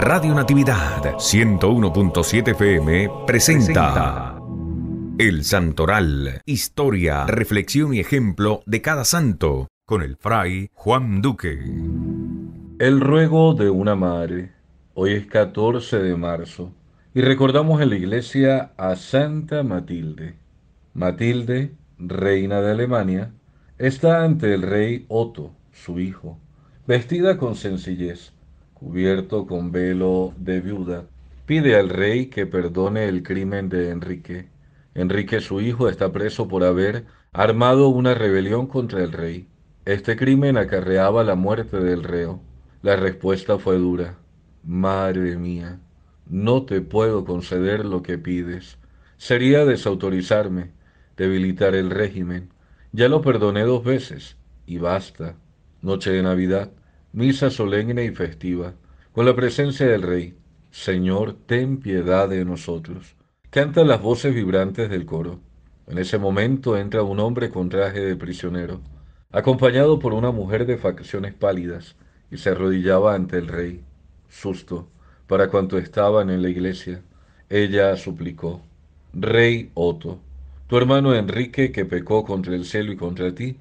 Radio Natividad 101.7 FM presenta El Santoral, historia, reflexión y ejemplo de cada santo, con el fray Juan Duque. El ruego de una madre. Hoy es 14 de marzo y recordamos en la iglesia a Santa Matilde. Matilde, reina de Alemania, está ante el rey Otto, su hijo, vestida con sencillez cubierto con velo de viuda, pide al rey que perdone el crimen de Enrique. Enrique su hijo está preso por haber armado una rebelión contra el rey. Este crimen acarreaba la muerte del reo. La respuesta fue dura. Madre mía, no te puedo conceder lo que pides. Sería desautorizarme, debilitar el régimen. Ya lo perdoné dos veces, y basta. Noche de Navidad, misa solemne y festiva, con la presencia del Rey. Señor, ten piedad de nosotros. Cantan las voces vibrantes del coro. En ese momento entra un hombre con traje de prisionero, acompañado por una mujer de facciones pálidas, y se arrodillaba ante el rey. Susto, para cuanto estaban en la iglesia, ella suplicó, Rey Otto, tu hermano Enrique, que pecó contra el cielo y contra ti,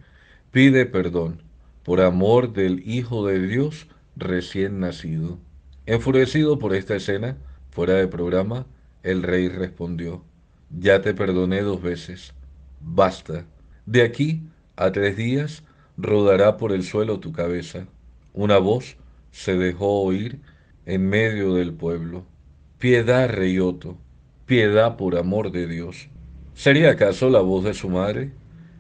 pide perdón por amor del Hijo de Dios recién nacido. Enfurecido por esta escena, fuera de programa, el rey respondió, ya te perdoné dos veces, basta. De aquí a tres días rodará por el suelo tu cabeza. Una voz se dejó oír en medio del pueblo. Piedad, rey Otto, piedad por amor de Dios. ¿Sería acaso la voz de su madre?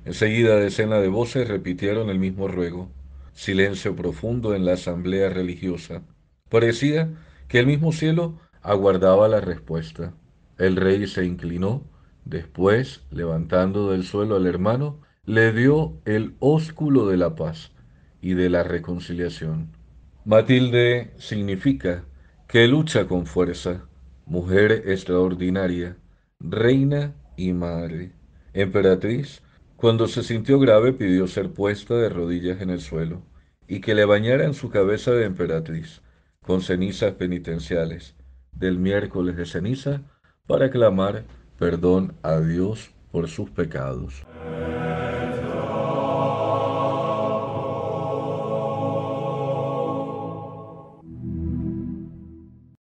Enseguida decenas de voces repitieron el mismo ruego silencio profundo en la asamblea religiosa. Parecía que el mismo cielo aguardaba la respuesta. El rey se inclinó, después, levantando del suelo al hermano, le dio el ósculo de la paz y de la reconciliación. Matilde significa que lucha con fuerza, mujer extraordinaria, reina y madre, emperatriz cuando se sintió grave pidió ser puesta de rodillas en el suelo y que le bañaran su cabeza de emperatriz con cenizas penitenciales del miércoles de ceniza para clamar perdón a Dios por sus pecados.